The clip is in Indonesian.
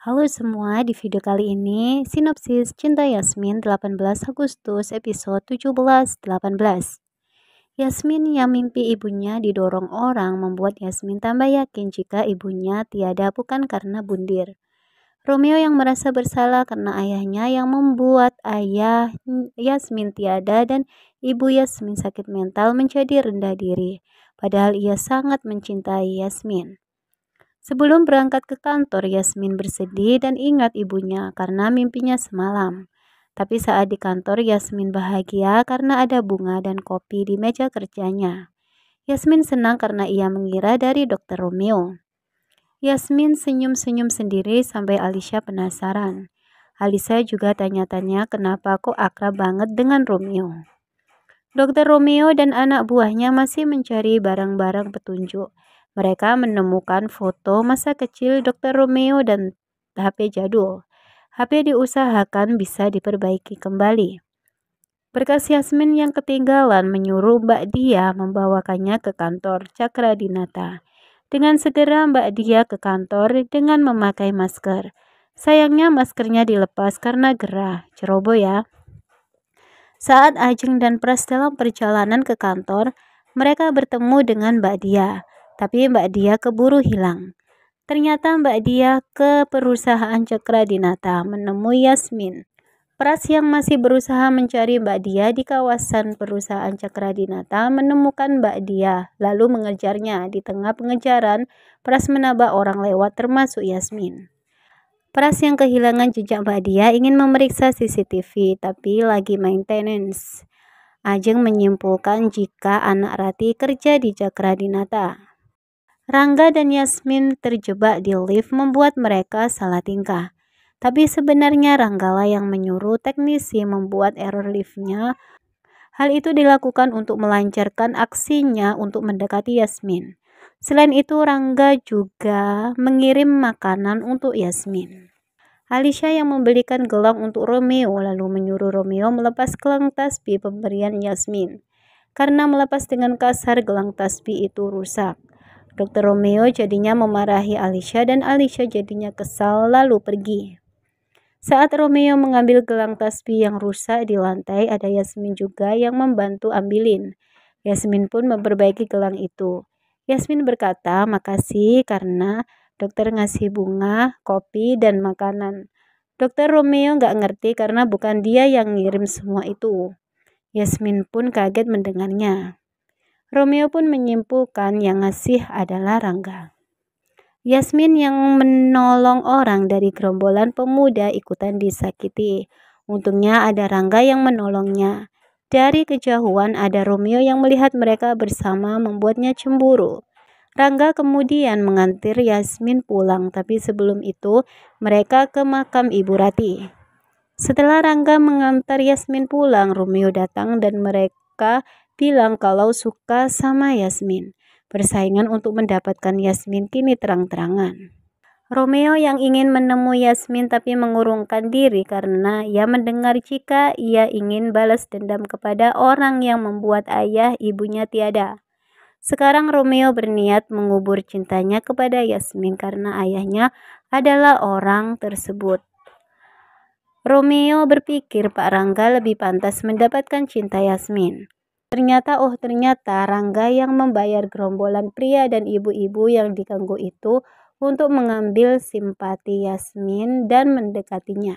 Halo semua, di video kali ini sinopsis Cinta Yasmin 18 Agustus episode 17-18. Yasmin yang mimpi ibunya didorong orang membuat Yasmin tambah yakin jika ibunya tiada bukan karena bundir. Romeo yang merasa bersalah karena ayahnya yang membuat ayah Yasmin tiada dan ibu Yasmin sakit mental menjadi rendah diri, padahal ia sangat mencintai Yasmin. Sebelum berangkat ke kantor, Yasmin bersedih dan ingat ibunya karena mimpinya semalam. Tapi saat di kantor, Yasmin bahagia karena ada bunga dan kopi di meja kerjanya. Yasmin senang karena ia mengira dari dokter Romeo. Yasmin senyum-senyum sendiri sampai Alicia penasaran. Alisa juga tanya-tanya kenapa kok akrab banget dengan Romeo. Dokter Romeo dan anak buahnya masih mencari barang-barang petunjuk mereka menemukan foto masa kecil Dr. Romeo dan HP jadul. HP diusahakan bisa diperbaiki kembali. Berkas Yasmin yang ketinggalan menyuruh Mbak Dia membawakannya ke kantor Cakra Dinata. Dengan segera Mbak Dia ke kantor dengan memakai masker. Sayangnya maskernya dilepas karena gerah, ceroboh ya. Saat Ajeng dan Pras dalam perjalanan ke kantor, mereka bertemu dengan Mbak Dia. Tapi Mbak Dia keburu hilang. Ternyata Mbak Dia ke perusahaan Cakra Dinata menemui Yasmin. Pras yang masih berusaha mencari Mbak Dia di kawasan perusahaan Cakra Dinata menemukan Mbak Dia, lalu mengejarnya. Di tengah pengejaran, Pras menabrak orang lewat termasuk Yasmin. Pras yang kehilangan jejak Mbak Dia ingin memeriksa CCTV, tapi lagi maintenance. Ajeng menyimpulkan jika anak Rati kerja di Cakra Dinata. Rangga dan Yasmin terjebak di lift membuat mereka salah tingkah. Tapi sebenarnya Ranggala yang menyuruh teknisi membuat error liftnya. Hal itu dilakukan untuk melancarkan aksinya untuk mendekati Yasmin. Selain itu Rangga juga mengirim makanan untuk Yasmin. Alicia yang membelikan gelang untuk Romeo lalu menyuruh Romeo melepas gelang tasbih pemberian Yasmin. Karena melepas dengan kasar gelang tasbih itu rusak. Dokter Romeo jadinya memarahi Alicia dan Alicia jadinya kesal lalu pergi. Saat Romeo mengambil gelang tasbih yang rusak di lantai, ada Yasmin juga yang membantu ambilin. Yasmin pun memperbaiki gelang itu. Yasmin berkata, "Makasih karena dokter ngasih bunga, kopi, dan makanan." Dokter Romeo nggak ngerti karena bukan dia yang ngirim semua itu. Yasmin pun kaget mendengarnya. Romeo pun menyimpulkan yang ngasih adalah Rangga. Yasmin yang menolong orang dari gerombolan pemuda ikutan disakiti. Untungnya ada Rangga yang menolongnya. Dari kejauhan ada Romeo yang melihat mereka bersama membuatnya cemburu. Rangga kemudian mengantir Yasmin pulang, tapi sebelum itu mereka ke makam Ibu Rati. Setelah Rangga mengantar Yasmin pulang, Romeo datang dan mereka bilang kalau suka sama Yasmin. Persaingan untuk mendapatkan Yasmin kini terang-terangan. Romeo yang ingin menemui Yasmin tapi mengurungkan diri karena ia mendengar jika ia ingin balas dendam kepada orang yang membuat ayah ibunya tiada. Sekarang Romeo berniat mengubur cintanya kepada Yasmin karena ayahnya adalah orang tersebut. Romeo berpikir Pak Rangga lebih pantas mendapatkan cinta Yasmin. Ternyata oh ternyata Rangga yang membayar gerombolan pria dan ibu-ibu yang diganggu itu untuk mengambil simpati Yasmin dan mendekatinya.